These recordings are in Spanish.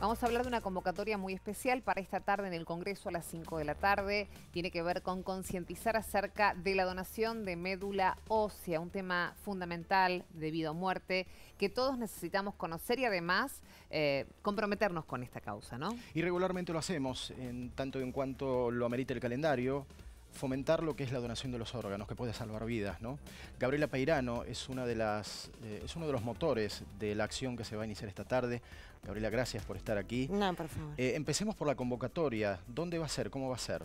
Vamos a hablar de una convocatoria muy especial para esta tarde en el Congreso a las 5 de la tarde. Tiene que ver con concientizar acerca de la donación de médula ósea, un tema fundamental debido a muerte que todos necesitamos conocer y además eh, comprometernos con esta causa, ¿no? Y regularmente lo hacemos, en tanto en cuanto lo amerita el calendario fomentar lo que es la donación de los órganos, que puede salvar vidas. ¿no? Gabriela Peirano es, una de las, eh, es uno de los motores de la acción que se va a iniciar esta tarde. Gabriela, gracias por estar aquí. No, por favor. Eh, empecemos por la convocatoria. ¿Dónde va a ser? ¿Cómo va a ser?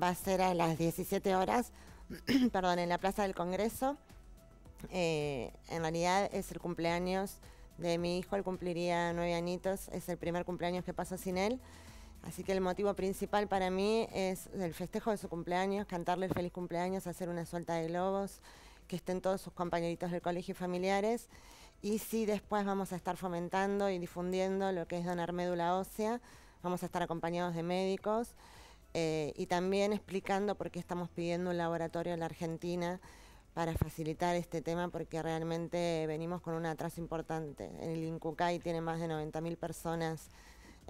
Va a ser a las 17 horas, perdón, en la Plaza del Congreso. Eh, en realidad es el cumpleaños de mi hijo, él cumpliría nueve añitos, es el primer cumpleaños que paso sin él. Así que el motivo principal para mí es el festejo de su cumpleaños, cantarle feliz cumpleaños, hacer una suelta de globos, que estén todos sus compañeritos del colegio y familiares. Y sí, después vamos a estar fomentando y difundiendo lo que es donar médula ósea. Vamos a estar acompañados de médicos eh, y también explicando por qué estamos pidiendo un laboratorio en la Argentina para facilitar este tema porque realmente venimos con un atraso importante. En El INCUCAI tiene más de 90.000 personas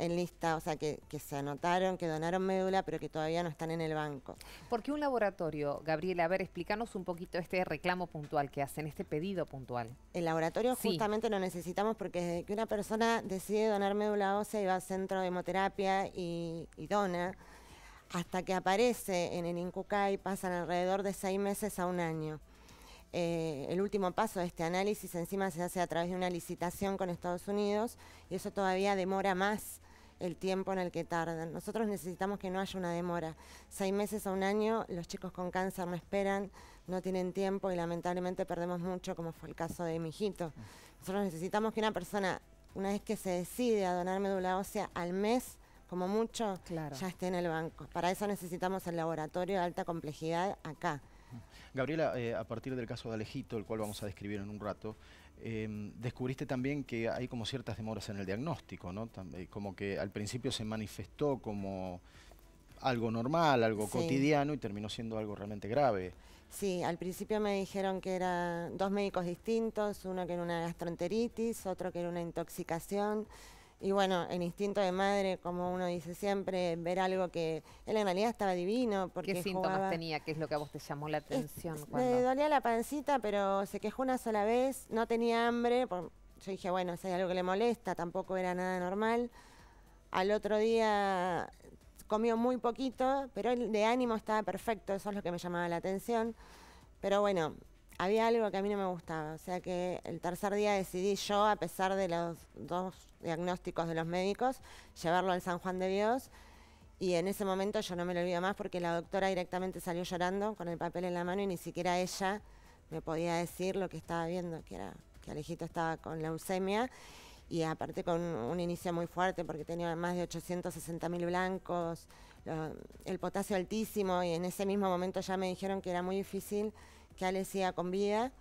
en lista, o sea, que, se anotaron, que donaron médula, pero que todavía no están en el banco. ¿Por qué un laboratorio? Gabriela, a ver, explícanos un poquito este reclamo puntual que hacen, este pedido puntual. El laboratorio justamente lo necesitamos porque desde que una persona decide donar médula ósea y va al centro de hemoterapia y, dona, hasta que aparece en el INCUCAI pasan alrededor de seis meses a un año. Eh, el último paso de este análisis encima se hace a través de una licitación con Estados Unidos y eso todavía demora más el tiempo en el que tardan. Nosotros necesitamos que no haya una demora. Seis meses a un año, los chicos con cáncer no esperan, no tienen tiempo y lamentablemente perdemos mucho, como fue el caso de mi hijito. Nosotros necesitamos que una persona, una vez que se decide a donar médula ósea al mes, como mucho, ya esté en el banco. Para eso necesitamos el laboratorio de alta complejidad acá. Gabriela, eh, a partir del caso de Alejito, el cual vamos a describir en un rato, Em, descubriste también que hay como ciertas demoras en el diagnóstico, ¿no? Eh, como que al principio se manifestó como algo normal, algo cotidiano y terminó siendo algo realmente grave. Sí, al principio me dijeron que eran dos médicos distintos, uno que era una gastroenteritis, otro que era una intoxicación. Y bueno, el instinto de madre, como uno dice siempre, ver algo que él en realidad estaba divino. Porque ¿Qué síntomas tenía? ¿Qué es lo que a vos te llamó la atención? Me dolía la pancita, pero se quejó una sola vez, no tenía hambre. Yo dije, bueno, si hay algo que le molesta, tampoco era nada normal. Al otro día comió muy poquito, pero el de ánimo estaba perfecto, eso es lo que me llamaba la atención. Pero bueno, había algo que a mí no me gustaba. O sea que el tercer día decidí yo, a pesar de los dos diagnósticos de los médicos, llevarlo al San Juan de Dios. Y en ese momento yo no me lo olvido más porque la doctora directamente salió llorando con el papel en la mano y ni siquiera ella me podía decir lo que estaba viendo, que era que Alejito estaba con leucemia y aparte con un inicio muy fuerte porque tenía más de 860.000 mil blancos, el potasio altísimo y en ese mismo momento ya me dijeron que era muy difícil que Ale siga con vida